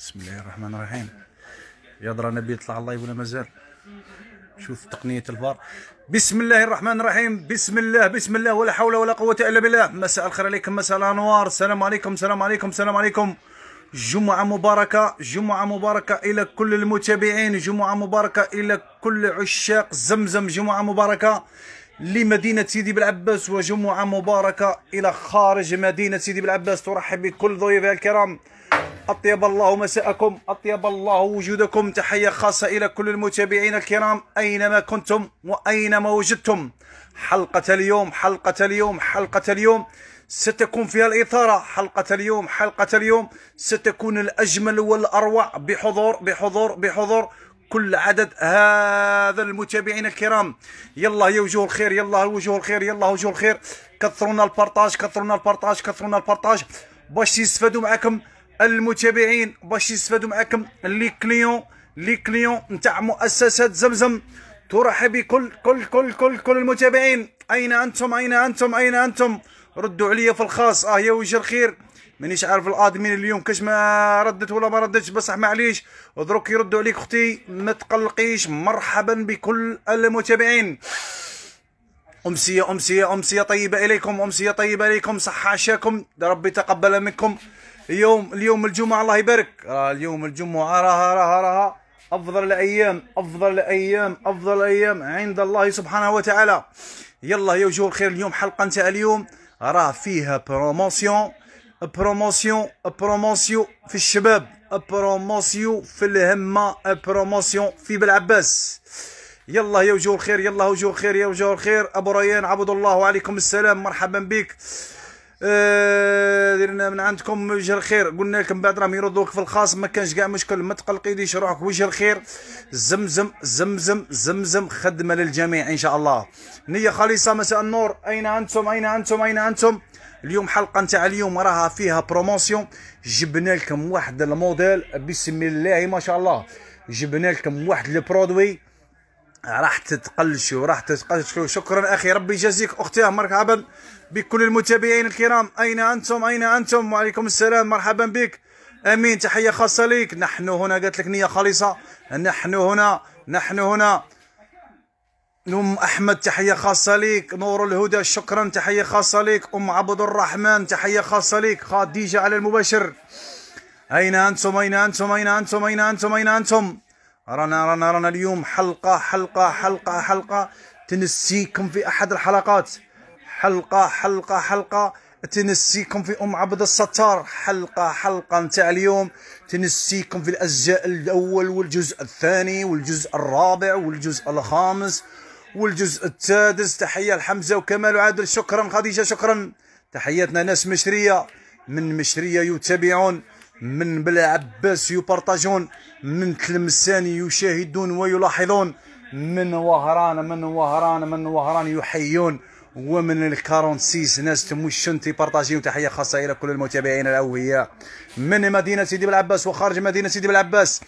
بسم الله الرحمن الرحيم يا درا نبي يطلع الله ولا مازال شوف تقنيه الفار بسم الله الرحمن الرحيم بسم الله بسم الله ولا حول ولا قوه الا بالله مساء الخير عليكم مساء الانوار السلام عليكم السلام عليكم السلام عليكم جمعه مباركه جمعه مباركه الى كل المتابعين جمعه مباركه الى كل عشاق زمزم جمعه مباركه لمدينة سيدي بلعباس وجمعة مباركة إلى خارج مدينة سيدي بلعباس ترحب بكل ضيوفها الكرام أطيب الله مساءكم أطيب الله وجودكم تحية خاصة إلى كل المتابعين الكرام أينما كنتم وأينما وجدتم حلقة اليوم حلقة اليوم حلقة اليوم ستكون فيها الإثارة حلقة اليوم حلقة اليوم ستكون الأجمل والأروع بحضور بحضور بحضور كل عدد هذا المتابعين الكرام يلا يا وجوه الخير يلا وجوه الخير يلا وجوه الخير كثرونا البارطاج كثرونا البارطاج كثرونا البارطاج باش يستفادوا معكم المتابعين باش يستفادوا معكم لي كليون لي كليون نتاع مؤسسه زمزم ترحب بكل كل كل كل كل المتابعين اين انتم اين انتم اين انتم ردوا عليا في الخاص اه يا وجه الخير مانيش عارف الادمين اليوم كاش ما ردت ولا ما ردتش بصح معليش دروك يردوا عليك اختي ما تقلقيش مرحبا بكل المتابعين امسيه امسيه امسيه طيبه اليكم امسيه طيبه اليكم صحه عشاكم ربي تقبل منكم اليوم اليوم الجمعه الله يبارك راه اليوم الجمعه راها راها راها افضل الايام افضل الايام افضل الايام عند الله سبحانه وتعالى يلا يا وجوه الخير اليوم حلقه نتاع اليوم راه فيها بروموسيون بروموسيون بروموسيون في الشباب بروموسيون في الهمه بروموسيون في بالعباس يلا يا وجوه الخير يلا وجوه الخير يا وجوه الخير ابو ريان عبد الله وعليكم السلام مرحبا بك آه، درنا من عندكم وجه الخير قلنا لكم بعد راهم يردوك في الخاص ما كانش كاع مشكل ما تقلقيش روحك وجه الخير زمزم زمزم زمزم خدمه للجميع ان شاء الله نيه خالصه مساء النور اين انتم اين انتم اين انتم اليوم حلقه نتاع اليوم راها فيها بروموسيون جبنا لكم واحد الموديل بسم الله ما شاء الله جبنا لكم واحد البرودوي راح تتقلشوا راح تتقلشوا شكرا اخي ربي يجازيك اختي عبد بكل المتابعين الكرام أين أنتم أين أنتم وعليكم السلام مرحبا بك أمين تحية خاصة ليك نحن هنا قالت لك نية خالصة نحن هنا نحن هنا أم أحمد تحية خاصة ليك نور الهدى شكرا تحية خاصة ليك أم عبد الرحمن تحية خاصة ليك خديجة على المباشر أين أنتم أين أنتم أين أنتم أين أنتم أين أنتم رانا رانا رانا اليوم حلقة حلقة حلقة حلقة تنسيكم في أحد الحلقات حلقه حلقه حلقه تنسيكم في ام عبد الستار حلقه حلقه نتاع اليوم تنسيكم في الاجزاء الاول والجزء الثاني والجزء الرابع والجزء الخامس والجزء السادس تحيه لحمزه وكمال وعادل شكرا خديجه شكرا تحياتنا ناس مشريه من مشريه يتابعون من بلا عباس يبارطاجون من تلمسان يشاهدون ويلاحظون من وهران من وهران من وهران يحيون هو من ال 46 ناس تموشن تيبارطاجيو تحيه خاصه الى كل المتابعين الاوفياء من مدينه سيدي بلعباس وخارج مدينه سيدي بلعباس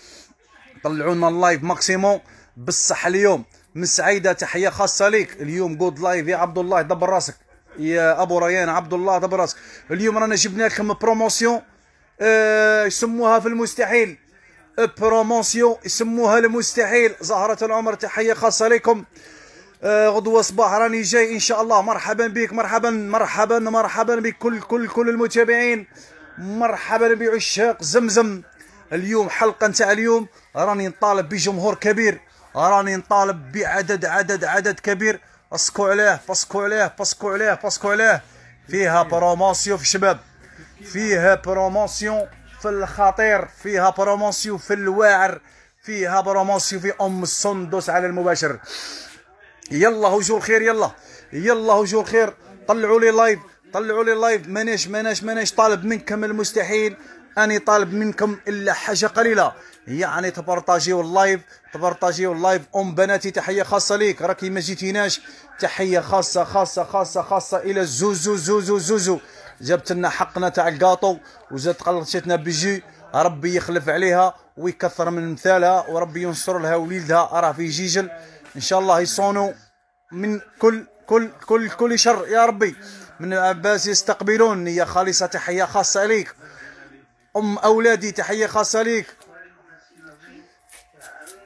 طلعوا لنا اللايف ماكسيموم بالصح اليوم من سعيده تحيه خاصه ليك اليوم جود لايف يا عبد الله دبر راسك يا ابو ريان عبد الله دبر راسك اليوم رانا جبنا لكم بروموسيون آه يسموها في المستحيل بروموسيون يسموها المستحيل زهره العمر تحيه خاصه ليكم آه، غدوه صباح راني جاي ان شاء الله مرحبا بك مرحبا مرحبا مرحبا بكل كل كل المتابعين مرحبا بعشاق زمزم اليوم حلقه نتاع اليوم راني نطالب بجمهور كبير راني نطالب بعدد عدد عدد كبير اسكو عليه باسكو عليه باسكو عليه باسكو عليه فيها بروموسيون في الشباب فيها بروموسيون في الخطير فيها بروموسيون في الواعر فيها بروموسيون في ام السندوس على المباشر يلا هجور الخير يلا يلا هجور الخير طلعوا لي لايف طلعوا لي لايف مانيش مانيش مانيش طالب منكم المستحيل اني طالب منكم الا حاجه قليله يعني تبارطاجيو اللايف تبارطاجيو اللايف ام بناتي تحيه خاصه ليك راكي ما جيتيناش تحيه خاصه خاصه خاصه خاصه الى زوزو زوزو زوزو جابت لنا حقنا تاع الكاطو وجات قلشتنا بجي ربي يخلف عليها ويكثر من مثالها وربي ينصر لها وليدها راه في جيجل ان شاء الله يصونوا من كل كل كل كل شر يا ربي من العباس يستقبلون يا خالصة تحية خاصة ليك أم أولادي تحية خاصة ليك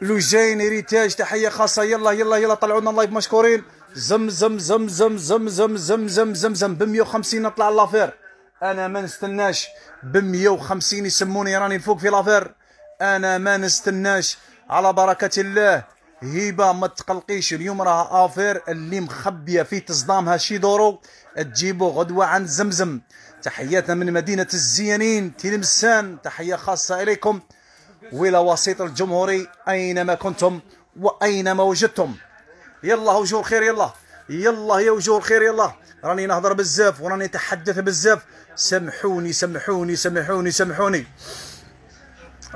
لوجين ريتاج تحية خاصة يلا يلا يلا طلعونا اللايف مشكورين زم زم زم زم زم زم زم زم زم زم ب 150 نطلع لافير انا ما نستناش ب 150 يسموني راني فوق في لافير انا ما نستناش على بركة الله هبه ما تقلقيش اليوم راها افير اللي مخبيه في تصدامها شي دورو تجيبو غدوه عند زمزم تحياتنا من مدينه الزيانين تلمسان تحيه خاصه اليكم ولا وسيط الجمهوري اينما كنتم واينما وجدتم يلا وجوه الخير يلا يلا يا وجوه الخير يلا راني نهضر بزاف وراني نتحدث بزاف سامحوني سامحوني سامحوني سامحوني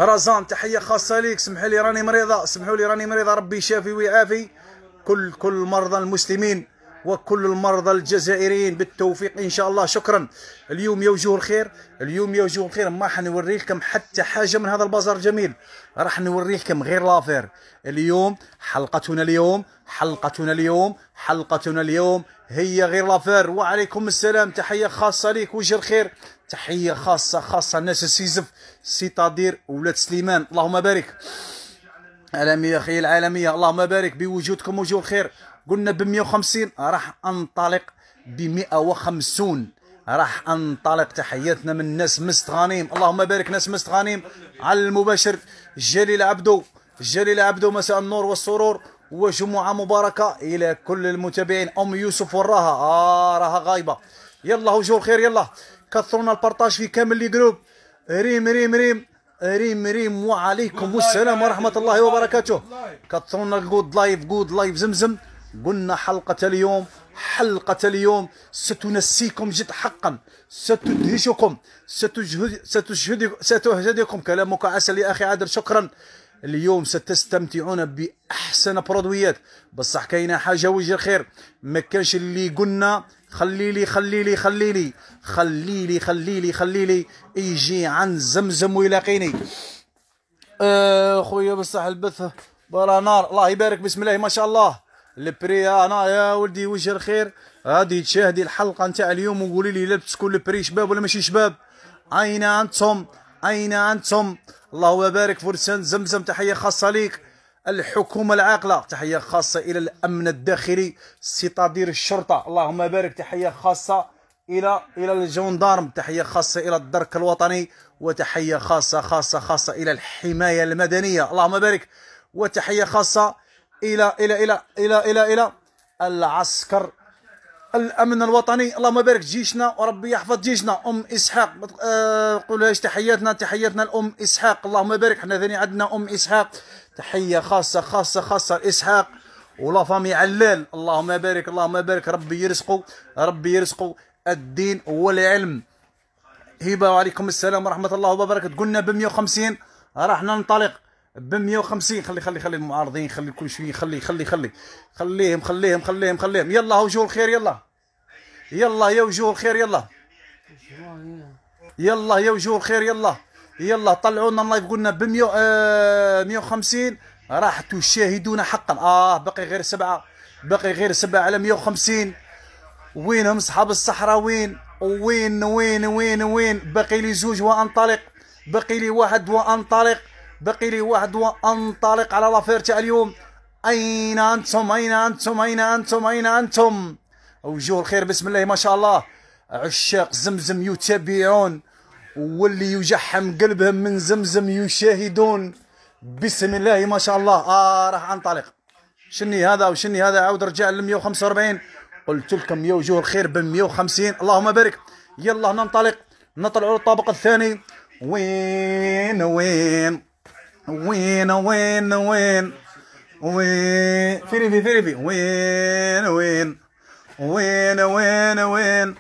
رزان تحيه خاصه ليك سمح لي راني مريضه سمحوا لي راني مريضه ربي يشافي ويعافي كل كل مرضى المسلمين وكل المرضى الجزائريين بالتوفيق ان شاء الله شكرا اليوم يا وجوه الخير اليوم يا وجوه الخير ما حنوريكم لكم حتى حاجه من هذا البازار الجميل راح نوري لكم غير لافير اليوم حلقتنا اليوم حلقتنا اليوم حلقتنا اليوم هي غير لافير وعليكم السلام تحيه خاصه ليك وجه الخير تحيه خاصه خاصه الناس السيزف سيتادير ولاد سليمان اللهم بارك عالميه خي العالميه اللهم بارك بوجودكم وجود الخير قلنا ب 150 راح انطلق ب 150 راح انطلق تحياتنا من ناس مستغانيم اللهم بارك ناس مستغانيم على المباشر جليل عبدو جليل عبدو مساء النور والسرور وجمعة مباركة إلى كل المتابعين أم يوسف وراها آه راها غايبة يلا وجوه الخير يلا كثرنا البارطاج في كامل لي جروب ريم ريم ريم ريم ريم وعليكم السلام ورحمه الله وبركاته كثرنا الجود لايف جود لايف زمزم قلنا حلقه اليوم حلقه اليوم ستنسيكم جد حقا ستدهشكم ستجهد ستشهد كلامك عسل يا اخي عادل شكرا اليوم ستستمتعون باحسن برودويات بصح كاينه حاجه وجه الخير ما كانش اللي قلنا خليلي خليلي خليلي خليلي خليلي خليلي يجي عن زمزم ويلاقيني آه خويا بصح البث برا نار الله يبارك بسم الله ما شاء الله البري انا يا ولدي وجه الخير غادي تشاهدي الحلقه نتاع اليوم وقولي لي لبس كل بري شباب ولا ماشي شباب اين انتم اين انتم الله يبارك فرسان زمزم تحيه خاصه ليك الحكومة العاقلة تحية خاصة إلى الأمن الداخلي ستادير الشرطة اللهم بارك تحية خاصة إلى إلى الجندارم تحية خاصة إلى الدرك الوطني وتحية خاصة خاصة خاصة إلى الحماية المدنية اللهم بارك وتحية خاصة إلى إلى إلى إلى إلى إلى العسكر الامن الوطني اللهم بارك جيشنا وربي يحفظ جيشنا ام اسحاق آه، قولوا تحياتنا تحياتنا لام اسحاق اللهم بارك حنا ثاني عندنا ام اسحاق تحية خاصة خاصة خاصة إسحاق ولا فامي علال اللهم بارك اللهم بارك ربي يرزقوا ربي يرزقوا الدين والعلم هبة وعليكم السلام ورحمة الله وبركاته قلنا ب 150 راح ننطلق ب 150 خلي خلي خلي المعارضين خلي كل شيء خلي خلي خلي خليهم خليهم خليهم خليهم يلا وجوه الخير يلا يلا يا وجوه الخير يلا يلا يا وجوه الخير يلا يلا طلعوا لنا اللايف قلنا ب 100 آه 150 راح تشاهدون حقا اه باقي غير سبعه باقي غير سبعه على 150 وينهم اصحاب الصحراء وين وين وين وين وين باقي لي زوج وانطلق باقي لي واحد وانطلق باقي لي واحد وانطلق على لافير تاع اليوم اين انتم اين انتم اين انتم اين انتم وجوه الخير بسم الله ما شاء الله عشاق زمزم يتابعون واللي يجحم قلبهم من زمزم يشاهدون بسم الله ما شاء الله آه راح انطلق شني هذا وشني هذا عاود رجع ل 145 قلت لكم يا وجوه الخير ب 150 اللهم بارك يلا ننطلق نطلعوا للطابق الثاني وين وين وين وين وين وين فيري في فيري في وين وين وين وين وين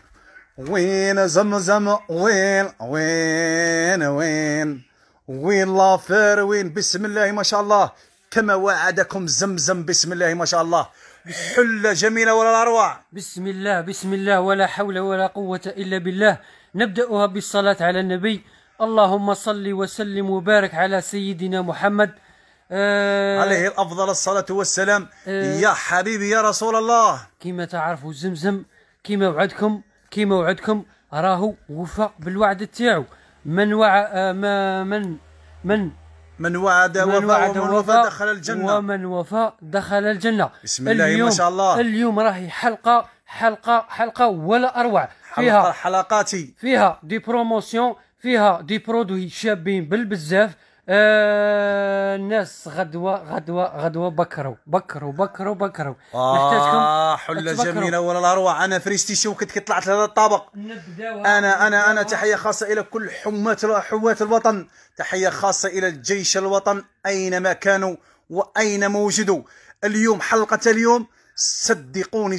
وين زمزم وين وين وين وين لافير وين بسم الله ما شاء الله كما وعدكم زمزم بسم الله ما شاء الله حلة جميلة ولا الأروع بسم الله بسم الله ولا حول ولا قوة إلا بالله نبدأها بالصلاة على النبي اللهم صل وسلم وبارك على سيدنا محمد آه عليه الأفضل الصلاة والسلام آه يا حبيبي يا رسول الله كما تعرفوا زمزم كما وعدكم كيما وعدكم راهو وفى بالوعد تاعو من وع آه، من من من وعد وفى ومن وفى دخل الجنة ومن وفى دخل الجنة بسم الله اليوم ما شاء الله اليوم راهي حلقة حلقة حلقة ولا أروع فيها حلقاتي فيها دي بروموسيون فيها دي برودوي شابين بالبزاف الناس آه، غدوه غدوه غدوه بكروا بكروا بكروا بكروا آه حله جميله ولا الاروع انا فريستي شوكتك طلعت لهذا الطابق انا انا انا تحيه خاصه الى كل حمات حواة الوطن تحيه خاصه الى الجيش الوطن اينما كانوا واينما وجدوا اليوم حلقه اليوم صدقوني صدقوني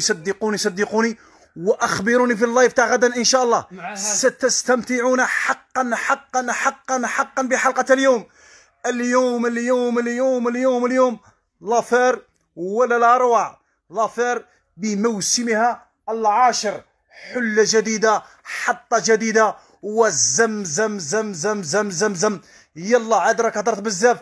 صدقوني صدقوني, صدقوني واخبروني في اللايف تاع غدا ان شاء الله ستستمتعون حقا حقا حقا حقا بحلقه اليوم اليوم اليوم اليوم اليوم اليوم لافير ولا الاروع لافير بموسمها العاشر حله جديده حطه جديده وزم زم زم زم زم زم زم يلا عاد راك هضرت بزاف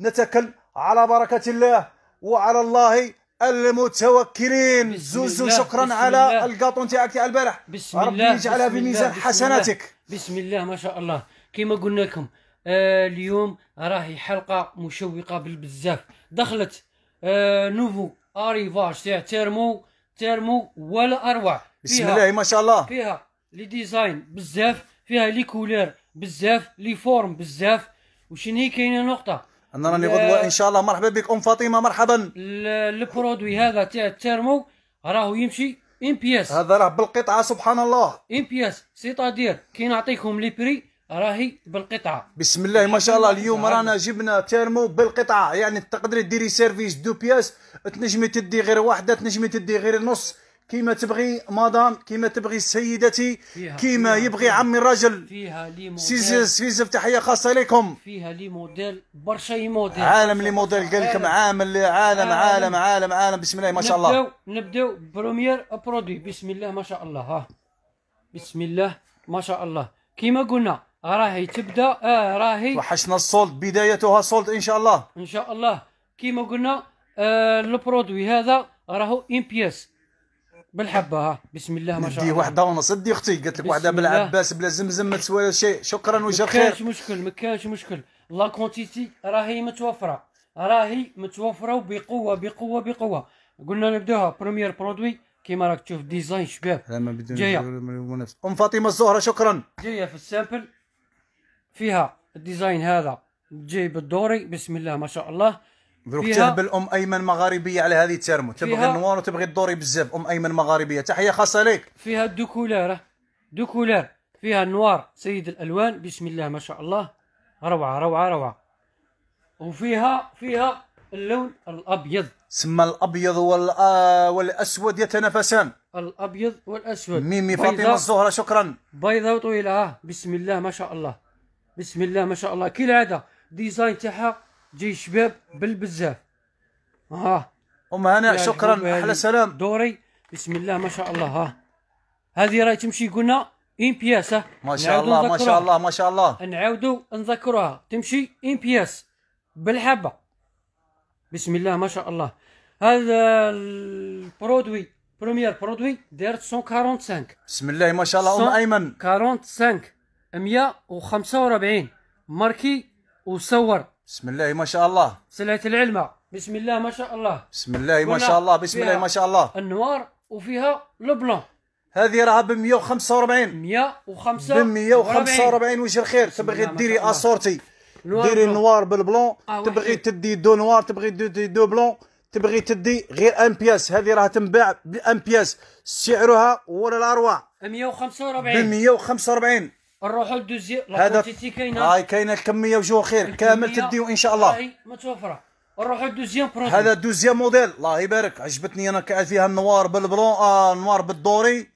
نتكل على بركه الله وعلى الله المتوكلين زوزو شكرا على الكاطون تاعك تاع البارح بسم الله ربي يجعلها في ميزان حسناتك بسم الله ما شاء الله كما قلنا لكم آه اليوم راهي حلقه مشوقه بالبزاف دخلت آه نوفو اريفاج تاع تيرمو تيرمو ولا اروع بسم الله ما شاء الله فيها لي ديزاين بزاف فيها لي كولير بزاف لي فورم بزاف وشنو هي كاينه نقطه انا راني غدوه ان شاء الله مرحبا بك ام فاطمه مرحبا البرودوي هذا تاع الترمو راهو يمشي ان بياس هذا راه بالقطعه سبحان الله ان بياس سيتادير كي نعطيكم لي بري راهي بالقطعه بسم الله ما شاء الله اليوم رانا جبنا تيرمو بالقطعه يعني تقدري ديري سيرفيس دو بياس تنجمي تدي غير واحده تنجمي تدي غير نص كيما تبغي مدام كيما تبغي سيدتي كيما يبغي عمي الرجل فيها لي سيزف تحيه خاصه لكم فيها لي موديل برشا موديل عالم لي موديل قال لكم عامل عالم عالم عالم عالم بسم الله ما شاء الله نبداو نبداو بروميير برودوي بسم الله ما شاء الله ها بسم الله ما شاء الله كيما قلنا راهي تبدا آه راهي وحشنا الصولت بدايتها صولت ان شاء الله ان شاء الله كيما قلنا آه البرودوي هذا راهو ان بيس بالحبه ها بسم الله ما شاء الله وحده ونص دي اختي قالت لك وحده بالعباس بلا زمزم ما تسوى شيء شكرا وجه الخير ما كاينش مشكل ما كانش مشكل لا كونتيتي راهي متوفره راهي متوفره وبقوه بقوه بقوه قلنا نبداوها بروميير برودوي كيما راك تشوف ديزاين شباب ما بدون جايه ام فاطمه الزهره شكرا جايه في السامبل فيها الديزاين هذا جاي بالدوري بسم الله ما شاء الله فيها ام ايمن مغاربيه على هذه ترمو تبغي النوار وتبغي الدوري بزاف ام ايمن مغاربيه تحيه خاصه لك فيها دو كولير دو كولير فيها النوار سيد الالوان بسم الله ما شاء الله روعه روعه روعه وفيها فيها اللون الابيض سما الابيض والأ... آه، والاسود يتنافسان الابيض والاسود ميمي فاطمه الزهره شكرا بيضه وطويله آه، بسم الله ما شاء الله بسم الله ما شاء الله كي العاده ديزاين تاعها جي شباب بالبزاف ها ام هناء شكرا على سلام دوري بسم الله ما شاء الله ها هذه راهي تمشي قلنا ان بياس ما شاء الله ما شاء الله ما شاء الله نعاودوا نذكروها تمشي ان بياس بالحبه بسم الله ما شاء الله هذا البرودوي بروميير برودوي دارت 145 بسم الله ما شاء الله ام ايمن 145 145 ماركي وصور بسم الله ما شاء الله سلعة العلمة بسم الله ما شاء الله بسم الله ما شاء الله بسم الله ما شاء الله النوار وفيها لبلون هذه راها ب 145 145 ب 145 وجه الخير تبغي ديري اسورتي ديري نوار بالبلون آه تبغي تدي دو نوار تبغي تدي دو بلون تبغي تدي غير ان بياس هذه راها تنباع بان بياس سعرها ولا الارواح 145 ب 145 نروحوا للدوزيام هذا كاينه هاي كاينه الكميه وجو خير كامل تديو ان شاء الله هاي متوفره نروحوا للدوزيام برودوي هذا دوزيام موديل الله يبارك عجبتني انا كاين فيها النوار بالبلون آه النوار بالدوري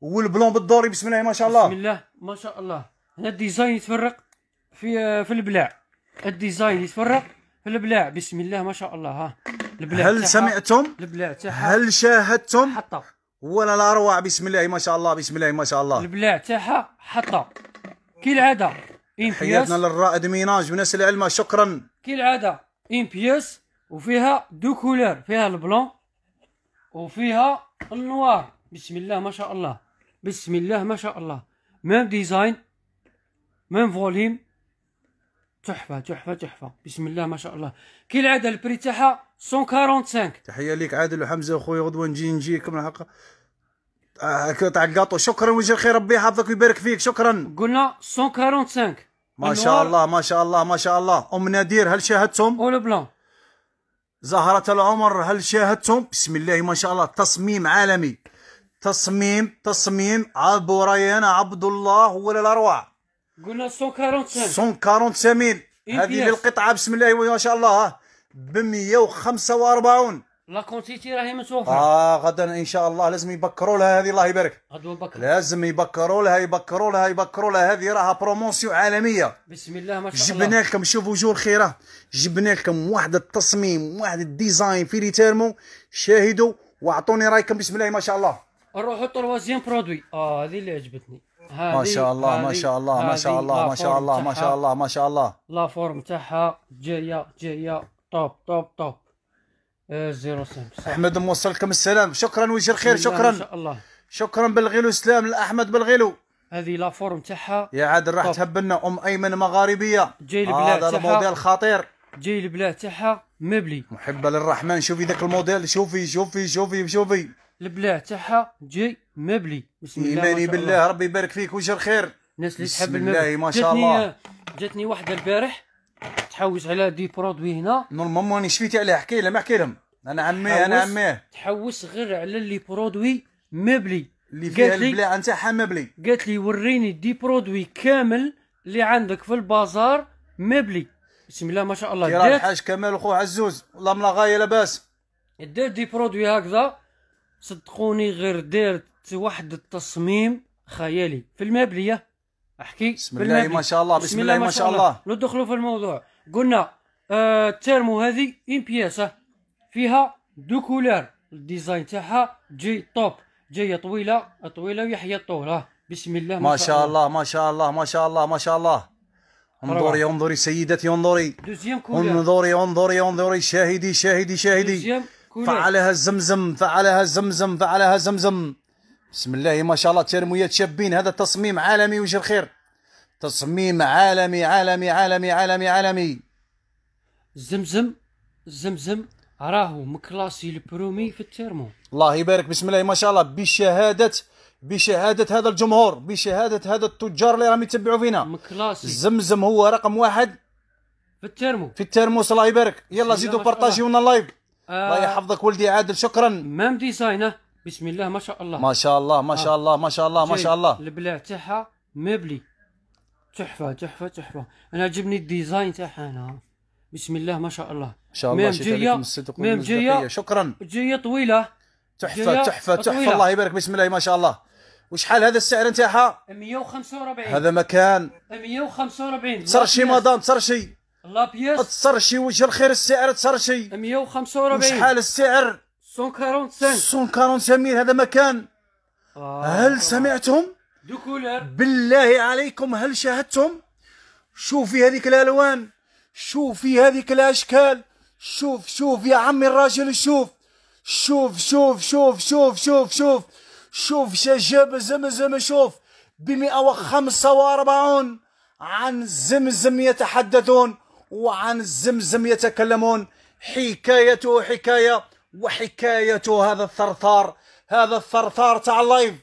والبلون بالدوري بسم الله ما شاء الله بسم الله ما شاء الله هنا الديزاين يتفرق في آه، في البلاع الديزاين يتفرق في البلاع بسم الله ما شاء الله ها البلاع هل سمعتم البلاع تاعها هل شاهدتم حطه ولا لا روعه بسم الله ما شاء الله بسم الله ما شاء الله البلاع تاعها حطه كي كالعاده حياتنا للرائد ميناج وناس العلمه شكرا كي العاده ان بيس وفيها دو كولور فيها البلون وفيها النوار بسم الله ما شاء الله بسم الله ما شاء الله ميم ديزاين ميم فوليم تحفه تحفه تحفه بسم الله ما شاء الله كي العاده البري تاعها 145 تحيه ليك عادل وحمزه وخويا غدوه نجي نجيكم الحق آه تاع الكاطو شكرا وجه الخير ربي يحفظك ويبارك فيك شكرا قلنا 145 ما شاء الله ما شاء الله ما شاء الله ام نادير هل شاهدتم اول بلان زهرة العمر هل شاهدتم بسم الله ما شاء الله تصميم عالمي تصميم تصميم ابو ريان عبد الله هو الاروع قلنا 145 145 إيه هذه القطعه بسم الله ما شاء الله ب 145 لا كونتيتي راهي متوفره اه غدا ان شاء الله لازم يبكروا لها هذه الله يبارك بكر لازم يبكروا لها يبكروا لها يبكروا لها هذه راها بروموسيون عالميه بسم الله ما شاء الله جبنا لكم شوفوا جو الخيره جبنا لكم واحد التصميم واحد الديزاين في ريتيرمو شاهدوا واعطوني رايكم بسم الله ما شاء الله نروحوا تروازيام برودوي اه هذه اللي عجبتني ما شاء الله ما شاء الله ما شاء الله ما شاء الله ما شاء الله ما شاء الله لا فورم تاعها جايه جايه توب توب توب زيرو سيمس احمد موصلكم السلام شكرا وجه الخير شكرا ان شاء الله شكرا بالغيلو سلام لاحمد بالغيلو هذه لا فورم تاعها يا عاد راح تهبلنا ام ايمن مغاربيه جاي البلاد هذا الموديل خطير جاي البلاد تاعها مبلي محبه للرحمن شوفي ذاك الموديل شوفي شوفي شوفي شوفي البلاد تاعها جاي مبلي بسم الله ايماني بالله ربي يبارك فيك وجه الخير الناس اللي تحب المبلي بسم الله ما شاء الله جاتني واحده البارح تحوس على دي برودوي هنا نورمالمون راني شفيتي عليه حكي لهم احكي لهم انا عميه انا عميه تحوس غير على لي برودوي مبلي اللي فيها البلاعه نتاعها مبلي قالت لي وريني دي برودوي كامل اللي عندك في البازار مبلي بسم الله ما شاء الله كي الحاج كمال وخو عزوز والله من غايه لاباس دارت دي برودوي هكذا صدقوني غير دارت واحد التصميم خيالي في المبليه احكي بسم الله ما شاء الله بسم الله ما شاء الله لو دخلوا في الموضوع قلنا آه تيرمو هذه ان بياسه فيها دو كولور الديزاين تاعها جي توب جايه طويله طويله ويحيى طوله آه، بسم الله ما, ما شاء الله. الله ما شاء الله ما شاء الله ما شاء الله انظري انظري سيدتي انظري انظري انظري انظري شاهدي شاهدي شاهدي فعلها الزمزم فعلها الزمزم فعلها الزمزم بسم الله إيه ما شاء الله ترمويات شابين هذا تصميم عالمي وجه الخير تصميم عالمي عالمي عالمي عالمي عالمي زمزم زمزم راهو مكلاسي البرومي في التيرمو الله يبارك بسم الله إيه ما شاء الله بشهاده بشهادة هذا الجمهور بشهادة هذا التجار اللي راهم يتبعوا فينا مكلاسي زمزم هو رقم واحد في الترمو في التيرموس الله يبارك يلا زيدوا بارطاجيونا اللايف آه الله يحفظك ولدي عادل شكرا مام ديزاينه بسم الله ما شاء الله ما شاء الله ما شاء الله ما شاء الله ما شاء الله البلاع تاعها مبلي تحفه تحفه تحفه انا عجبني الديزاين تاعها انا بسم الله ما شاء الله ما شاء الله جايه ميم جايه شكرا جايه طويله تحفه تحفه تحفه الله يبارك بسم الله ما شاء الله وشحال هذا السعر نتاعها 145 هذا مكان 145 تسرشي مدام تسرشي لا بياس تصرشي وجه الخير السعر تصرشي 145 وشحال السعر 145 ميل هذا مكان آه هل آه. سمعتم؟ دكولار بالله عليكم هل شاهدتم؟ شوفي هذيك الالوان شوفي هذيك الاشكال شوف شوف يا عمي الراجل شوف شوف شوف شوف شوف شوف شوف شوف شجاب زمزم شوف بمئة وخمسة وأربعون عن زمزم يتحدثون وعن زمزم يتكلمون حكايته حكاية وحكاية هذا الثرثار هذا الثرثار تاع اللايف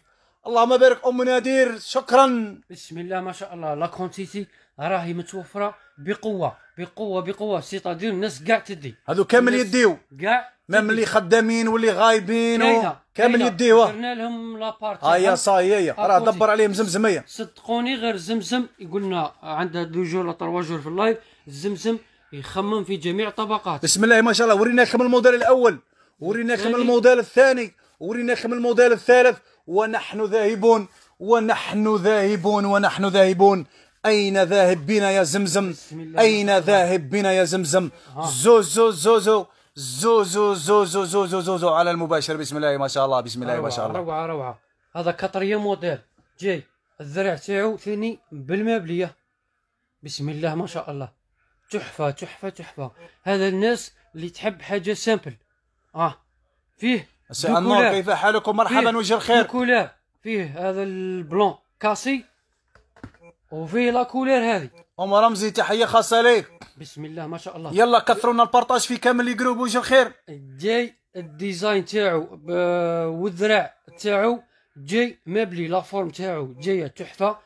اللهم بارك ام نادير شكرا بسم الله ما شاء الله لا كونتيتي راهي متوفره بقوه بقوه بقوه سيتادير الناس كاع تدي هذو كامل يديو كاع مام اللي خدامين واللي غايبين و... كامل يديوه درنا لهم لابارت آه يا هيا راه دبر عليهم زمزميه صدقوني غير زمزم قلنا عندها دو جور ولا تروا جور في اللايف زمزم يخمم في جميع الطبقات بسم الله ما شاء الله ورينا لكم الموديل الاول وريناكم الموديل الثاني وريناكم الموديل الثالث ونحن ذاهبون ونحن ذاهبون ونحن ذاهبون أين ذاهب بنا يا زمزم أين ذاهب بنا يا زمزم زوزو زوزو زوزو زوزو زوزو زوزو على المباشر بسم الله ما شاء الله بسم الله ما شاء الله روعة روعة هذا كطرية موديل جاي الذرع تاعو ثاني بالمبلية بسم الله ما شاء الله تحفة تحفة تحفة هذا الناس اللي تحب حاجة سامبل اه فيه سي كيف حالكم مرحبا وجه الخير كولير فيه هذا البلون كاسي وفيه لا كولير هذه ام رمزي تحيه خاصه ليك بسم الله ما شاء الله يلا كثروا لنا البارطاج في كامل لي جروب وجه الخير جاي الديزاين تاعو والذراع تاعو جاي مبلي لا فورم تاعو جايه تحفه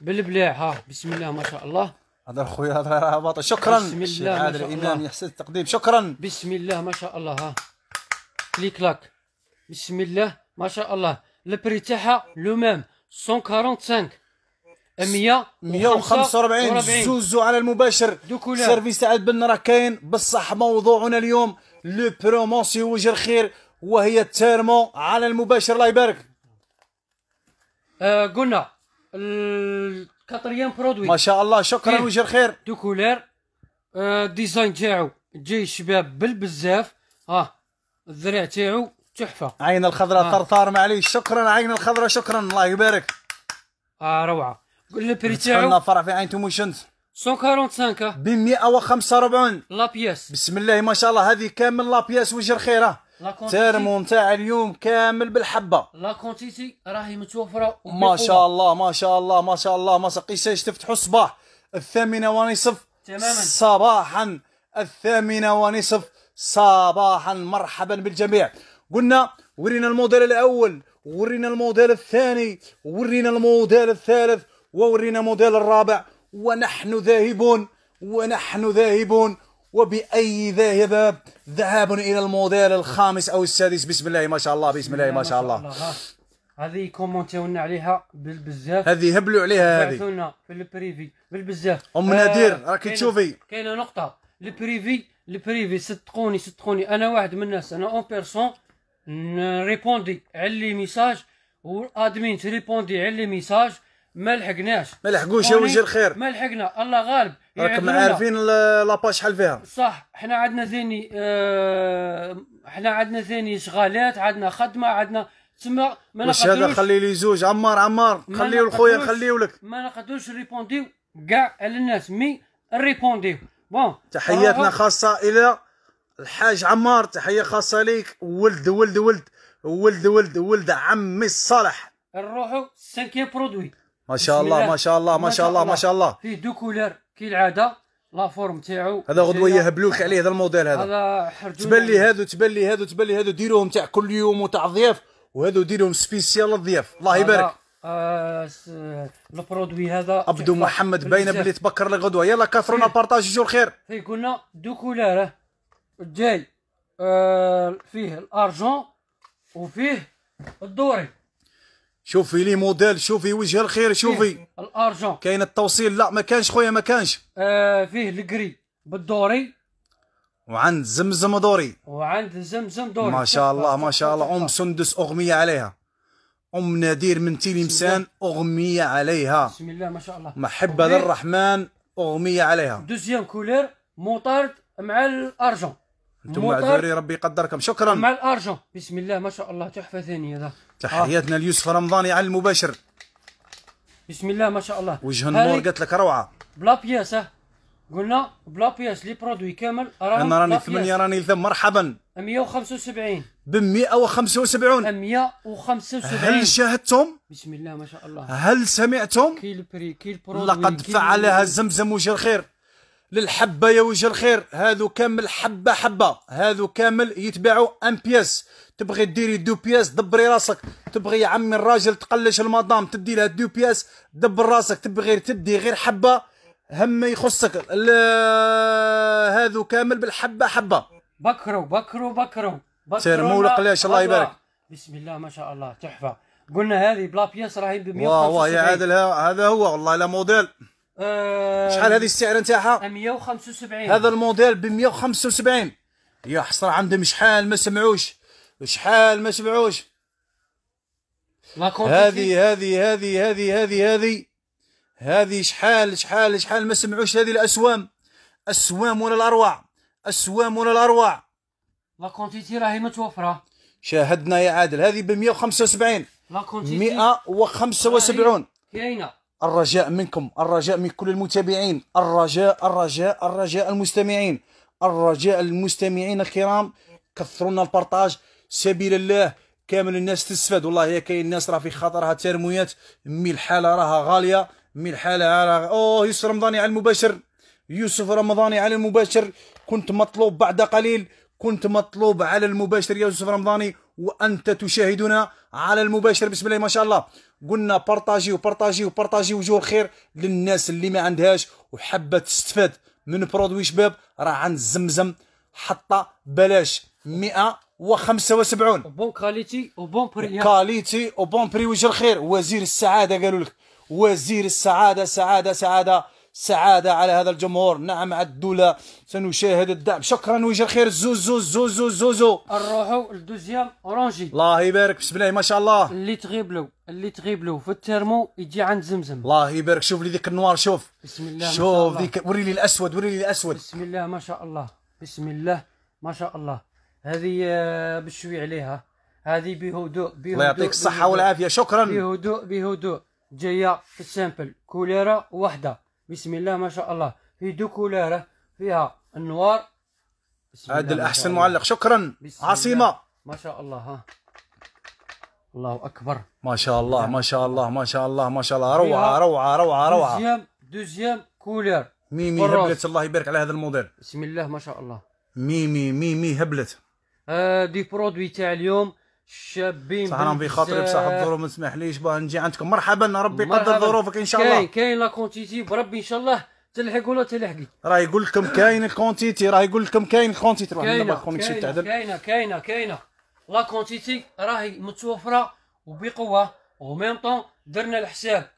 بالبلاع ها بسم الله ما شاء الله هذا خويا هذا باطل شكرا بسم الله ما شاء الله الامام يحسن التقديم شكرا بسم الله ما شاء الله ها كليك كلاك بسم الله ما شاء الله البري تاعها لو ميم 145 100 145 زوزو على المباشر سيرفيس تاع البن راه كاين بصح موضوعنا اليوم لو برومونسي وجه الخير وهي التيرمو على المباشر الله يبارك آه قلنا الكاتريام برودوي ما شاء الله شكرا وجه الخير كولير آه ديزاين تاعو جاي شباب بالبزاف ها آه. الذرع تاعو تحفه عين الخضراء آه. طرطار معليش شكرا عين الخضراء شكرا الله يبارك اه روعه قول البري تاعو قلنا فرع في عين تموشنت 145 ب 145 لا بياس بسم الله ما شاء الله هذه كامل لا بياس وجه الخيره آه. تيرمو نتاع اليوم كامل بالحبه لا كونتيتي راهي متوفره ما شاء الله ما شاء الله ما شاء الله ما سقيتش تفتحوا الصباح الثامنه ونصف تماما صباحا الثامنه ونصف صباحا مرحبا بالجميع قلنا ورينا الموديل الاول ورينا الموديل الثاني ورينا الموديل الثالث وورينا الموديل الرابع ونحن ذاهبون ونحن ذاهبون وبأي ذاهب ذهاب إلى الموديل الخامس أو السادس بسم الله ما شاء الله بسم الله ما شاء الله هذه كومونتيو لنا عليها بالبزاف هذه هبلوا عليها هذه بعثونا في البريفي بالبزاف ام نادير آه، راكي تشوفي كاينه نقطه البريفي البريفي صدقوني صدقوني انا واحد من الناس انا اون بيرسون نريبوندي على لي ميساج والادمين تريبوندي على لي ميساج ما لحقناش ما لحقوش يا وجه الخير ما لحقنا الله غالب راكم عارفين لاباج شحال فيها صح حنا عندنا ثاني اه حنا عندنا ثاني شغالات عندنا خدمه عندنا تسمى ما نقدروش هذا خلي لي زوج عمار عمار خليه لخويا نخليه لك ما نقدروش نريبونديو كاع على الناس مي نريبونديو بون تحياتنا أه، أه. خاصه الى الحاج عمار تحيه خاصه ليك ولد ولد ولد ولد ولد ولد عمي الصالح نروحوا سانكيام برودوي ما شاء الله ما شاء الله ما شاء الله ما شاء الله فيه دو كولار كالعاده لا فورم تاعو هذا غدوه يهبلوك عليه هذا الموديل هذا هذا تبان لي هادو تبان لي هادو تبان لي هادو ديروهم تاع كل يوم وتاع ضياف وهادو ديروهم سبيسيال للضياف الله يبارك آه البرودوي هذا عبدو محمد باينه بلي تبكر لي غدوه يلا كثرونا جو الخير فيه قلنا دو جاي آه فيه الارجون وفيه الدوري شوفي لي موديل شوفي وجه الخير شوفي الارجون كاين التوصيل لا ما كانش خويا ما كانش آه فيه الكري بالدوري وعند زمزم دوري وعند زمزم دوري ما شاء الله ما شاء الله ام سندس اغميه عليها أم نادير من تلمسان اغمي عليها بسم الله ما شاء الله محبة للرحمن اغمي عليها دوزيام كولير موطارد مع الأرجون انتم معذورين ربي يقدركم شكرا مع الأرجون بسم الله ما شاء الله تحفة ثانية ذا تحياتنا آه. ليوسف رمضاني على المباشر بسم الله ما شاء الله وجه النور قالت لك روعة بلا بياسة قلنا بلا بياس لي برودوي كامل انا راني ثمانية راني ثم مرحبا 175 ب 175 175 هل شاهدتم بسم الله ما شاء الله هل سمعتم كيل بري كيل برو لقد فعلها زمزم وجه الخير للحبه يا وجه الخير هذو كامل حبه حبه هذو كامل يتباعوا ان بياس تبغي ديري دو بياس دبري راسك تبغي يا عمي الراجل تقلش المدام تدي لها دو بياس دبر راسك تبغي تدي غير حبه هم يخصك هذو كامل بالحبه حبه بكرو بكرو بكرو سير مولق قلاش الله يبارك بسم الله ما شاء الله تحفه قلنا هذه بلا بياس راهي ب 175 واه واه هذا هو والله لا موديل أه شحال هذه السعر نتاعها 175 هذا الموديل ب 175 يا حسره عندهم شحال ما سمعوش شحال ما سمعوش هذه هذه هذه هذه هذه هذه هذه شحال شحال شحال ما سمعوش هذه الاسوام اسوام ولا الاروع اسوام ولا الاروع لا كونتيتي راهي متوفره شاهدنا يا عادل هذه ب 175 لا كونتيتي 175 كاينه الرجاء منكم الرجاء من كل المتابعين الرجاء الرجاء الرجاء المستمعين الرجاء المستمعين الكرام كثروا لنا البارطاج سبيل الله كامل الناس تستفاد والله كاين الناس راه في خاطرها ترميات مي الحاله راها غاليه مي الحاله راها اوه يوسف رمضاني على المباشر يوسف رمضاني على المباشر كنت مطلوب بعد قليل كنت مطلوب على المباشر يا يوسف رمضاني وانت تشاهدنا على المباشر بسم الله ما شاء الله قلنا بارطاجيو بارطاجيو بارطاجيو وجوه الخير للناس اللي ما عندهاش وحابه تستفاد من برودوي شباب راه عند زمزم حطه بلاش 175 وبون كاليتي وبون بري كاليتي وبون بري وجه الخير وزير السعاده قالوا لك وزير السعاده سعاده سعاده سعادة على هذا الجمهور نعم عدولا سنشاهد الدعم شكرا وجه الخير زوزو زوزو زوزو نروحو للدوزيام اورانجي الله يبارك بسم الله ما شاء الله اللي تغيبلو اللي تغيبلو في الترمو يجي عند زمزم الله يبارك شوف لي ذيك النوار شوف بسم الله شوف ذيك وري لي الاسود وري لي الاسود بسم الله ما شاء الله بسم الله ما شاء الله هذه آه، بشوي عليها هذه بهدوء بهدوء الله يعطيك الصحة والعافية شكرا بهدوء بهدوء جاية سامبل كوليرا واحدة بسم الله ما شاء الله في دكولارة فيها النوار هذا الاحسن معلق شكرا عاصمه ما شاء الله ها الله اكبر ما شاء الله ما شاء الله ما شاء الله ما شاء الله روعه روعه روعه روعه دوزيام دوزيام كولور ميمي هبلت الله يبارك على هذا الموديل بسم الله ما شاء الله ميمي ميمي هبلت آه دي برودوي تاع اليوم شابين صح بخاطري بصح الظروف ما تسمحليش باه نجي عندكم مرحبا ربي يقدر ظروفك ان شاء الله كاين كاين لا كونتيتي بربي ان شاء الله تلحق ولا تلحقي راه يقول لكم كاين الكونتيتي راه يقول لكم كاين الكونتيتي راه كاين كاينه كاينه كاينه لا كونتيتي راهي متوفره وبقوه وميم طون درنا الحساب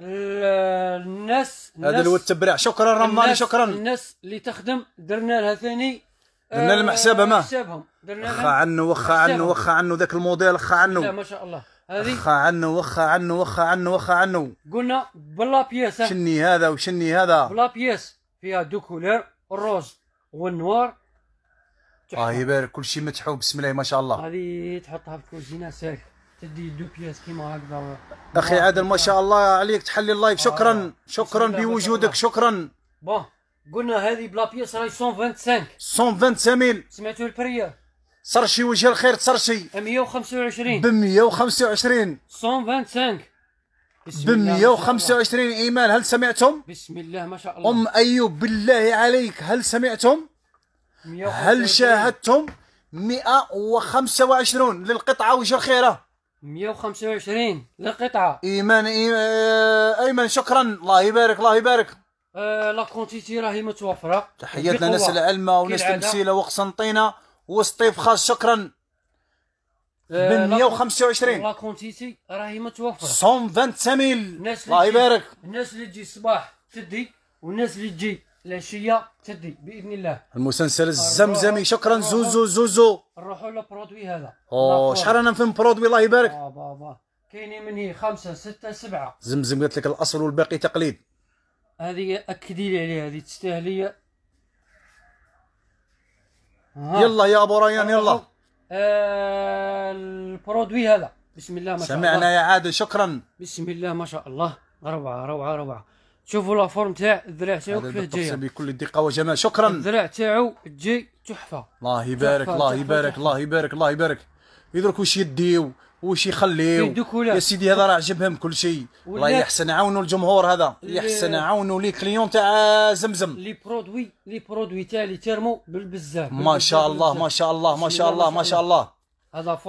الناس هذا هو التبرع شكرا رمضان شكرا الناس اللي تخدم درنا لها ثاني درنا لهم حسابها ما حسابهم آه، وخا عنه وخا عنه وخا عنه ذاك الموديل وخا عنه لا ما شاء الله هذه وخا عنه وخا عنه وخا عنه وخا عنه قلنا بلا بياس شني هذا وشني هذا بلا بياس فيها دو كولير الروز والنوار الله آه يبارك كل شيء متحوب بسم الله ما شاء الله هذه تحطها في الكوزينه ساك تدي دو بياس كيما هكذا اخي عادل ما شاء الله عليك تحلي اللايف شكرا آه. شكرا بوجودك شكرا بون قلنا هذه بلا بيس راهي 125 125000 سمعتوا البرية صرشي وجه الخير تصرشي 125 ب 125 125 ب 125 ايمان هل سمعتم؟ بسم الله ما شاء الله ام ايوب بالله عليك هل سمعتم؟ هل شاهدتم؟ 125 للقطعه وجه الخيره 125 للقطعه ايمان آه، ايمان شكرا الله يبارك الله يبارك آه، لا كونتيتي راهي متوفره تحياتنا ناس العلمه وناس تمثيله وقسنطينه وسطيف خاص شكرا من آه، 125 لا كونتيتي راهي متوفره 125 ميل الله يبارك الناس اللي تجي الصباح تدي والناس اللي تجي العشيه تدي باذن الله المسلسل الزمزمي شكرا زوزو زوزو نروحوا للبرودوي هذا اوه شحال انا فين برودوي الله يبارك بابا بابا كاينين من هي خمسه سته سبعه زمزم قالت لك الاصل والباقي تقليد هذه اكدي لي عليها هذه تستاهل هي يلا يا ابو ريان يلا آه البرودوي هذا بسم الله ما شاء الله سمعنا يا عادل شكرا بسم الله ما شاء الله روعه روعه روعه شوفوا لا فورم تاع الذراع تاعو كيفاه جايه بكل دقه وجمال شكرا الذراع تاعو جاي تحفه الله يبارك الله يبارك الله يبارك الله يبارك يدرك واش يديو واش يخليو يا سيدي هذا راه عجبهم كل شيء الله يحسن عاونوا الجمهور هذا يحسن عاونوا لي كليون تاع زمزم لي برودوي لي برودوي تاع لي تيرمو بالبزاف ما شاء الله ما شاء الله ما شاء الله ما شاء الله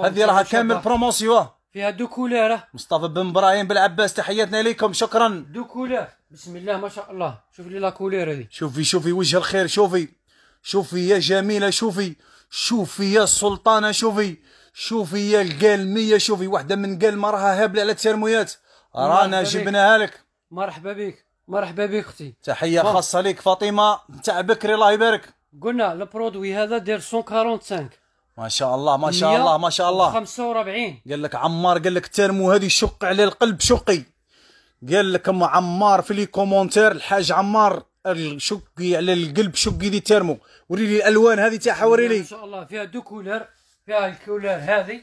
هذه راها كامل بروموسيون فيها دو كولير مصطفى بن ابراهيم بالعباس تحياتنا لكم شكرا دو كولير بسم الله ما شاء الله شوف لي لا كولير هذه شوفي شوفي وجه الخير شوفي شوفي يا جميله شوفي شوفي يا سلطانه شوفي شوفي يا مية شوفي واحده من ما راها هابله على الترمويات رانا جبناها لك مرحبا بك مرحبا بك اختي تحيه خاصه لك فاطمه تاع بكري الله يبارك قلنا البرودوي هذا داير 145 ما شاء الله ما شاء الله ما شاء الله 45 قال لك عمار قال لك الترمو هذه شق على القلب شقي قال لك اما عمار في لي كومونتير الحاج عمار شقي على القلب شقي دي تيرمو وريلي الالوان هذه تاعها وريلي ما شاء الله فيها دو كولر فيها الكولر هذه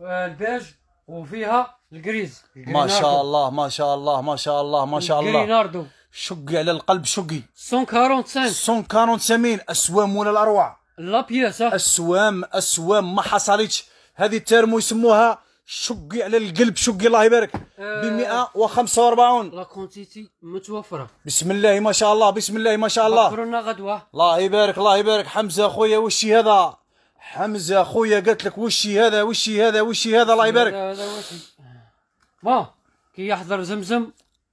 البيج وفيها الجريز ما شاء الله ما شاء الله ما شاء الله ما شاء الله جريناردو شقي على القلب شقي 145 145 اسوام ولا الاروع لا بياس اسوام اسوام ما حصلتش هذه التيرمو يسموها شقي على القلب شقي الله يبارك آه. ب 145 لا كونتيتي متوفره بسم الله ما شاء الله بسم الله ما شاء الله غدوه الله يبارك الله يبارك حمزه اخويا وشي هذا حمزه اخويا قالت لك وشي هذا وشي هذا وشي هذا الله يبارك هذا وشي ما كي يحضر زمزم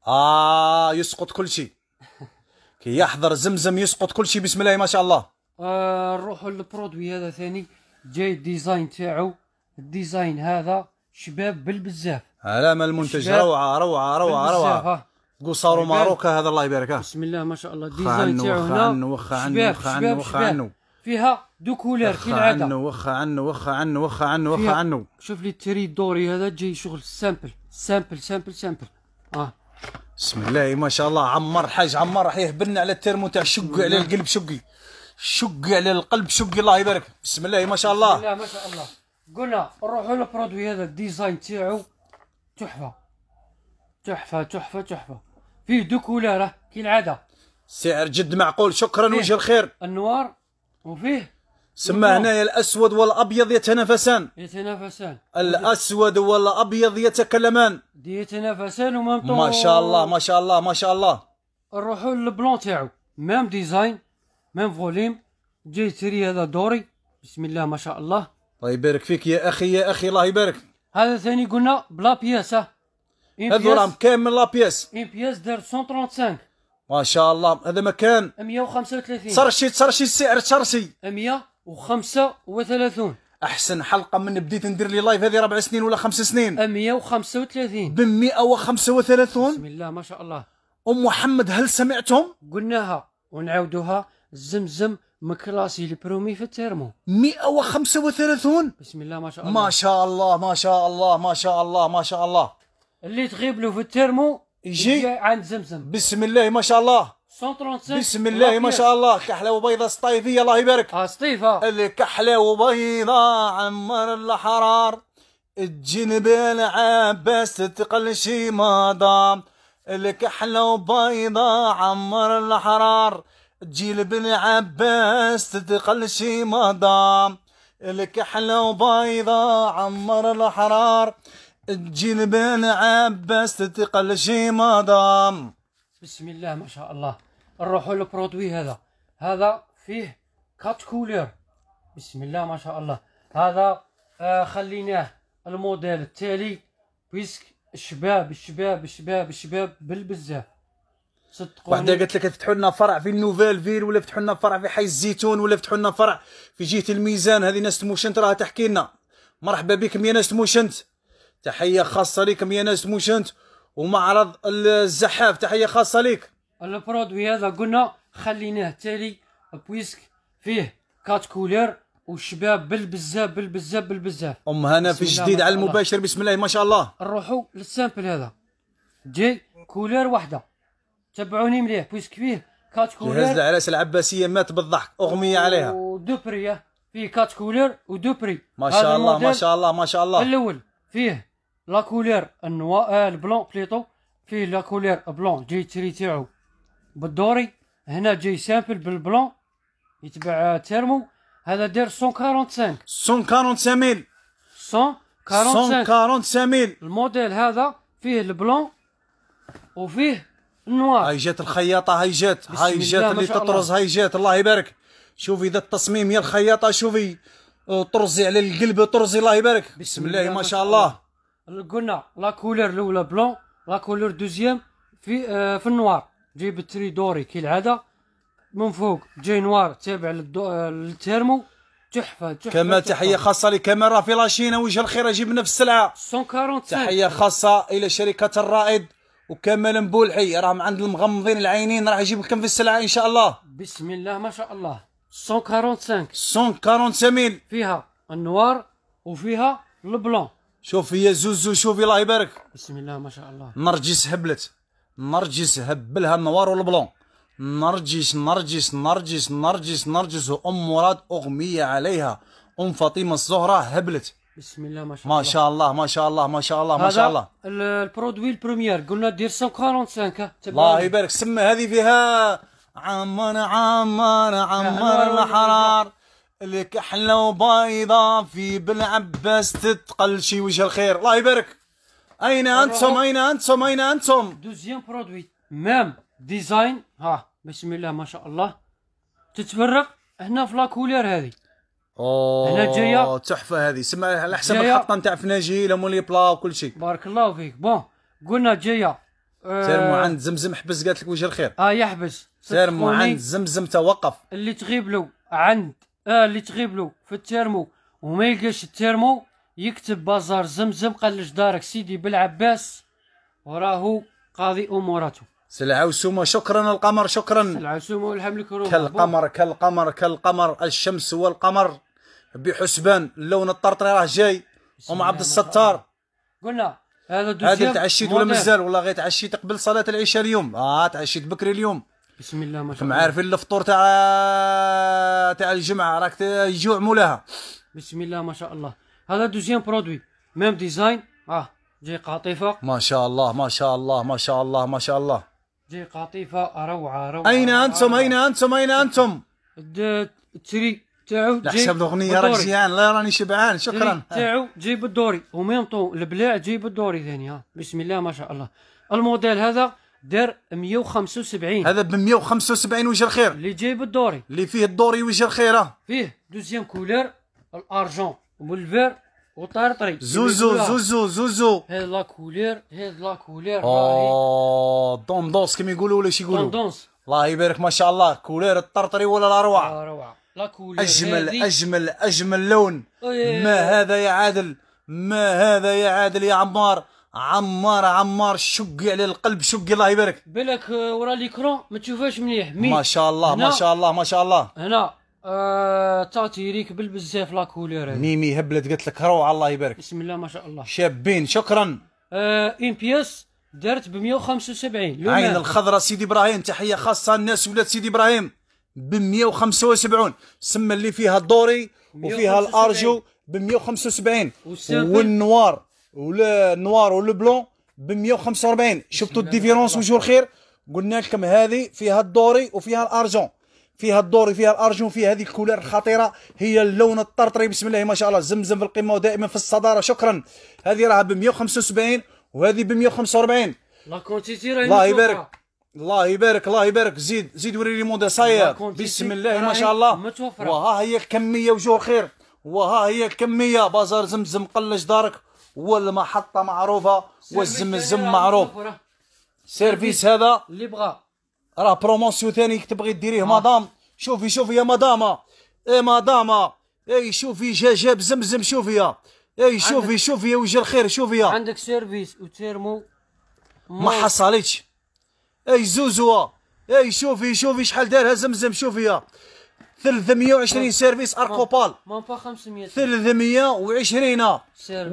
اه يسقط كل شيء كي يحضر زمزم يسقط كل شيء بسم الله ما شاء الله آه للبرودوي هذا ثاني جاي الديزاين تاعو الديزاين هذا شباب بالبزاف علامه المنتج روعه روعه روعه روعه قصار ماروكا هذا الله يبارك بسم الله ما شاء الله الديزاين تاعو هنا وخا عنه وخا عنه وخا عنه فيها دو كولير العاده عنه وخا عنه وخا عنه وخا عنه وخا عنه شوف لي التري دوري هذا جاي شغل سامبل سامبل سامبل سامبل اه بسم الله ما شاء الله عمر حاج عمر راح يهبلنا على التيرمو تاع شق على القلب شقي شق على القلب شقي الله يبارك بسم الله ما شاء الله بسم الله ما شاء الله قلنا نروحوا للبرودوي هذا الديزاين تاعو تحفه تحفه تحفه تحفه فيه دو كي العاده سعر جد معقول شكرا وجه الخير النوار وفيه سماه هنايا الاسود والابيض يتنافسان يتنافسان الاسود والابيض يتكلمان يتنافسان ومام ما شاء الله ما شاء الله ما شاء الله نروحوا للبلون تاعو ميم ديزاين ميم فوليم جاي تري هذا دوري بسم الله ما شاء الله الله يبارك فيك يا اخي يا اخي الله يبارك هذا ثاني قلنا بلا بياسه اه. هذو راهم كامل لا بياس ان بياس دار 135 ما شاء الله هذا مكان 135 صرشي صرشي السعر صرشي 135 احسن حلقه من بديت ندير لي لايف هذه ربع سنين ولا خمس سنين 135 ب 135 بسم الله ما شاء الله ام محمد هل سمعتم قلناها ونعاودوها زمزم مكلاسي البرومي في التيرمو 135 بسم الله ما شاء الله ما شاء الله ما الله ما شاء الله ما شاء الله ما شاء الله اللي تغيب له في التيرمو يجي عند زمزم بسم الله ما شاء الله 135 بسم الله ما شاء الله كحله وبيضه سطيفيه الله يبارك اه سطيفه الكحله وبيضه عمر الحرار الجنب العباس تقل شي ما دام الكحلة وبيضه عمر الحرار جيل بن عباس تتقل شي ما دام الكحلة وبيضه عمر الحرار تجيل بن عباس تتقل شي مدام بسم الله ما شاء الله نروحوا للبرودوي هذا هذا فيه كات كولير بسم الله ما شاء الله هذا آه خليناه الموديل التالي بيسك الشباب الشباب الشباب الشباب بالبزاف صدقوا وحده قالت لك فتحوا لنا فرع في النوفيل فيل ولا فتحوا لنا فرع في حي الزيتون ولا فتحوا لنا فرع في جهه الميزان هذه ناس تموشنت راها تحكي لنا مرحبا بكم يا ناس تموشنت تحيه خاصه ليكم يا ناس موشنت ومعرض الزحاف تحيه خاصه لك البرودوي هذا قلنا خليناه تالي بويسك فيه كات كولير والشباب بالبزاف بالبزاف بالبزاف ام هنا في جديد على المباشر بسم الله ما شاء الله نروحوا للسامبل هذا جي كولير وحده تبعوني مليح بويسك فيه كات كولير جهاز العراس العباسيه مات بالضحك اغميه عليها ودوبري فيه كات كولير ودوبري ما شاء الله ما شاء الله ما شاء الله الاول فيه لا كولير النوا البلون بليطو فيه لا كولير بلون جاي تري تاعو بالدوري هنا جاي سامبل بالبلون يتبع تيرمو هذا دير 145 145000 145000 الموديل هذا فيه البلون وفيه النوار هاي جات الخياطه هاي جات هاي جات اللي تطرز هاي جات الله يبارك شوفي ذا التصميم يا الخياطه شوفي طرزي على القلب طرزي الله يبارك بسم, بسم الله, الله ما شاء الله. قلنا لا كولور الاولى بلون لا كولور دوزيام في آه في النوار جيب التري دوري كي العاده من فوق جاي نوار تابع للتيرمو تحفه تحفه كما تحيه خاصه لكاميرا في لاشينا وجه الخير اجيب نفس السلعه 145 تحيه خاصه الى شركه الرائد وكمل مبولحي راه عند المغمضين العينين راح يجيب لكم في السلعه ان شاء الله بسم الله ما شاء الله 145 145 فيها النوار وفيها البلون شوف هي زوزو شوفي الله يبارك بسم الله ما شاء الله نرجس هبلت نرجس هبلها النوار والبلون نرجس نرجس نرجس نرجس نرجس وام مراد اغميه عليها ام فاطمه الزهراء هبلت بسم الله ما شاء الله ما شاء الله ما شاء الله ما شاء الله ما شاء الله البرودوي البريمير قلنا دير 145 الله يبارك سمى هذه فيها عمان عمان عمان الحرار لك احلى وبيضة في بالعباس تتقل شي وجه الخير الله يبارك اين انتم اين انتم اين انتم دوزيام برودوي مام ديزاين ها بسم الله ما شاء الله تتفرق هنا في لاكولير هذه اوه هنا جايه تحفه هذه سمع على حسب الخطه نتاع فناجي لمولي بلا وكل شيء بارك الله فيك بون قلنا جايه آه، سير عند زمزم حبس قالت لك وجه الخير اه يحبس سير عند زمزم توقف اللي تغيب له عند اه اللي تغيب له في التيرمو وما يلقاش التيرمو يكتب بازار زمزم قال لجدارك سيدي بالعباس وراهو قاضي اموراته وسومة شكرا القمر شكرا وسومة والحمل كروب كالقمر كالقمر كالقمر الشمس والقمر بحسبان اللون الطرطري راه جاي ام عبد الستار قلنا هذا هذا تعشيت ولا مازال والله غير تعشيت قبل صلاه العشاء اليوم اه تعشيت بكري اليوم بسم الله ما شاء الله عارفين الفطور تاع تاع الجمعه راك تجوع مولاها بسم الله ما شاء الله هذا دوزيام برودوي ميم ديزاين اه جاي قاطفه ما شاء الله ما شاء الله ما شاء الله ما شاء الله جاي قاطفه روعه روعه اين انتم اين انتم اين انتم تري تاعو حسب الاغنيه راك جيعان لا راني شبعان شكرا تاعو جيب الدوري وميم طو البلاع جيب الدوري ثاني آه، بسم الله ما شاء الله الموديل هذا دير 175 هذا ب 175 وجه الخير اللي جايب الدوري اللي فيه الدوري وجه الخير فيه دوزيام كولور الارجون والفير وطرطري زوزو زوزو زوزو هاد لا كولور هاد لا كولور اه طوندونس كما يقولوا ولا شي يقولوا طوندونس الله يبارك ما شاء الله كولور الطرطري ولا الاروع الاروع لا كولور اجمل هذي. اجمل اجمل لون ما هذا يا عادل ما هذا يا عادل يا عمار عمار عمار شقي على القلب شقي الله يبارك بالك آه، ورا ليكرون ما تشوفهاش مليح ما شاء الله ما شاء الله ما شاء الله هنا آه ريك بالبزاف لا كولير ميمي هبلت قالت لك روعه الله يبارك بسم الله ما شاء الله شابين شكرا آه ان دارت ب 175 عين الخضراء سيدي ابراهيم تحيه خاصه الناس ولاد سيدي ابراهيم ب 175 سما اللي فيها الدوري وفيها الارجو ب 175 والنوار ولا النوار ولا بلون ب 145 شفتوا الديفيرونس وجه الخير قلنا لكم هذه فيها الدوري وفيها الارجون فيها الدوري فيها الارجون فيها هذه الكولار الخطيره هي اللون الطرطري بسم الله ما شاء الله زمزم في القمه ودائما في الصداره شكرا هذه راها ب 175 وهذه ب 145 لا كونتيتي راهي الله يبارك الله يبارك الله يبارك زيد زيد وري لي موندا صاير بسم الله ما شاء الله متوفرة. وها هي الكميه وجوه خير وها هي الكميه بازار زمزم قلش دارك والمحطه معروفه والزمزم معروف سيرفيس هذا اللي بغا راه بروموسيو ثاني تبغي ديريه آه. مدام شوفي شوفي يا مدام اي مدام اي شوفي جاب زمزم يا اي شوفي شوفي يا وجه الخير شوفي يا عندك سيرفيس وتيرمو ما حصلتش اي زوزوه اي شوفي شوفي شحال دارها زمزم شوفي يا 320 سيرفيس اركوبال ما با 500 320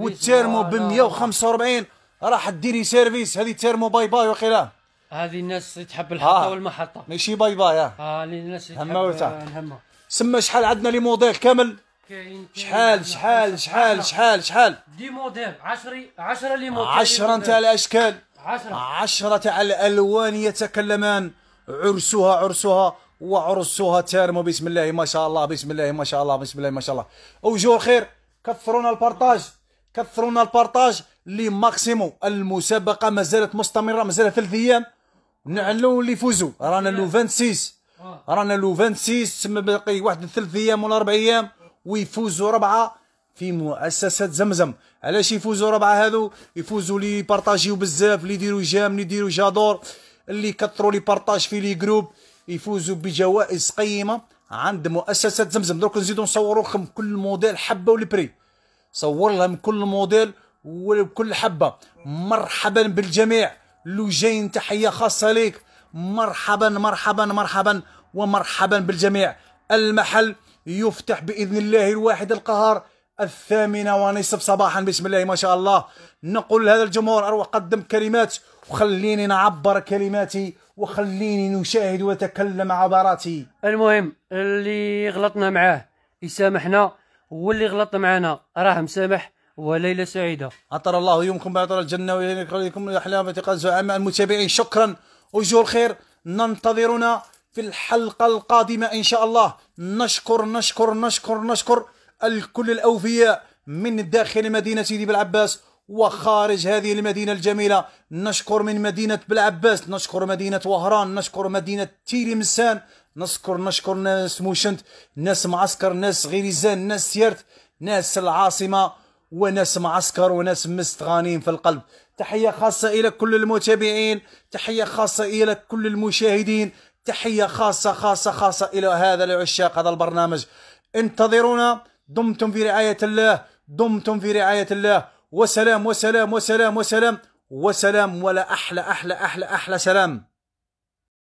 والتيرمو ب 145 راح ديري سيرفيس هذه تيرمو باي باي وقيلا هذه الناس اللي تحب آه. الحطه والمحطه ماشي باي باي اه, آه، الناس اللي تحب الهمه سما شحال عندنا لي موديل كامل شحال شحال شحال شحال شحال دي موديل 10 10 لي موديل 10 تاع الاشكال 10 10 تاع الالوان يتكلمان عرسها عرسها وعرسوها تيرمو بسم الله ما شاء الله بسم الله ما شاء الله بسم الله ما شاء الله وجوه خير كثرونا البارطاج كثرونا البارطاج لي ماكسيمو المسابقه مازالت مستمره مازال ثلاث ايام نعلو اللي فوزوا رانا لو 26 رانا لو 26 تما باقي واحد ثلاث ايام ولا اربع ايام ويفوزوا ربعه في مؤسسة زمزم علاش يفوزوا ربعة هذو يفوزوا لي بارطاجيو بزاف اللي يديروا جام اللي يديروا جادور اللي كثروا لي بارطاج في لي جروب يفوزوا بجوائز قيمه عند مؤسسه زمزم دروك نزيدو نصوروا لكم كل موديل حبه والبري صور لهم كل موديل وكل حبه مرحبا بالجميع لوجين تحيه خاصه ليك مرحبا مرحبا مرحبا ومرحبا بالجميع المحل يفتح باذن الله الواحد القهار الثامنة ونصف صباحا بسم الله ما شاء الله نقول لهذا الجمهور أروح قدم كلمات وخليني نعبر كلماتي وخليني نشاهد وتكلم عبراتي المهم اللي غلطنا معاه يسامحنا واللي غلط معنا راه مسامح وليلة سعيدة عطر الله يومكم بعطر الجنة ويقول أحلام اعتقاد زعماء المتابعين شكرا وجوه الخير ننتظرنا في الحلقة القادمة إن شاء الله نشكر نشكر نشكر نشكر الكل الأوفياء من داخل مدينة سيدي بالعباس وخارج هذه المدينة الجميلة نشكر من مدينة بلعباس نشكر مدينة وهران نشكر مدينة تيريمسان نشكر نشكر ناس موشنت ناس معسكر ناس غريزان ناس سيرت ناس العاصمة وناس معسكر وناس مستغانين في القلب تحية خاصة إلى كل المتابعين تحية خاصة إلى كل المشاهدين تحية خاصة خاصة خاصة إلى هذا العشاق هذا البرنامج انتظرونا دمتم في رعاية الله دمتم في رعاية الله وسلام وسلام وسلام وسلام وسلام ولا أحلى أحلى أحلى أحلى سلام